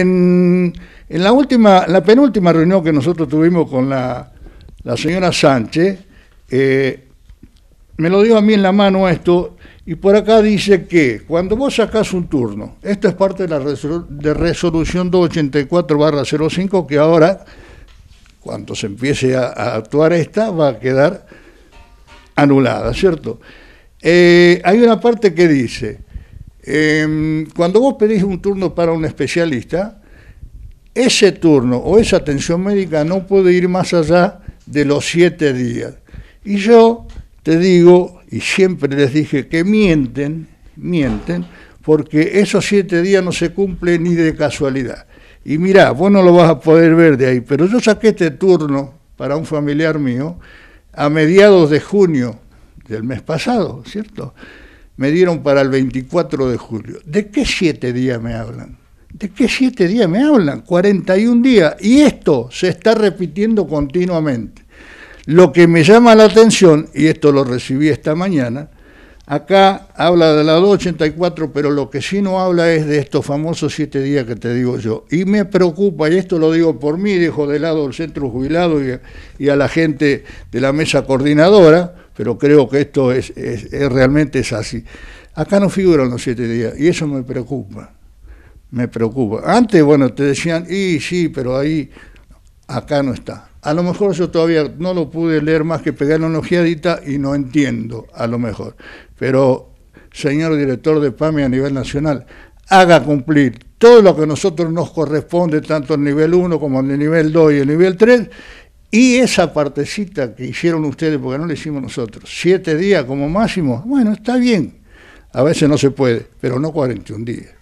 En, la última, la penúltima reunión que nosotros tuvimos con la, señora Sánchez, eh, me lo dio a mí en la mano esto, y por acá dice que cuando vos sacás un turno, esto es parte de la de resolución 284-05, que ahora, cuando se empiece a, actuar esta, va a quedar anulada, ¿cierto? Eh, hay una parte que dice, Em, cuando vos pedís un turno para un especialista, ese turno o esa atención médica no puede ir más allá de los siete días. Y yo te digo, y siempre les dije, que mienten, mienten, porque esos siete días no se cumplen ni de casualidad. Y mirá, vos no lo vas a poder ver de ahí, pero yo saqué este turno para un familiar mío a mediados de junio del mes pasado, ¿cierto? me dieron para el 24 de julio. ¿De qué siete días me hablan? ¿De qué siete días me hablan? 41 días. Y esto se está repitiendo continuamente. Lo que me llama la atención, y esto lo recibí esta mañana, acá habla de la 284, pero lo que sí no habla es de estos famosos siete días que te digo yo. Y me preocupa, y esto lo digo por mí, dejo de lado el centro jubilado y, y a la gente de la mesa coordinadora, pero creo que esto es, realmente es así. Acá no figuran los siete días y eso me preocupa, me preocupa. Antes, bueno, te decían, y sí, pero ahí, acá no está. A lo mejor yo todavía no lo pude leer más que pegar una ojeadita y no entiendo, a lo mejor. Pero, señor director de PAMI a nivel nacional, haga cumplir todo lo que a nosotros nos corresponde, tanto el nivel 1 como el nivel 2 y el nivel 3, y esa partecita que hicieron ustedes, porque no la hicimos nosotros, siete días como máximo, bueno, está bien. A veces no se puede, pero no 41 días.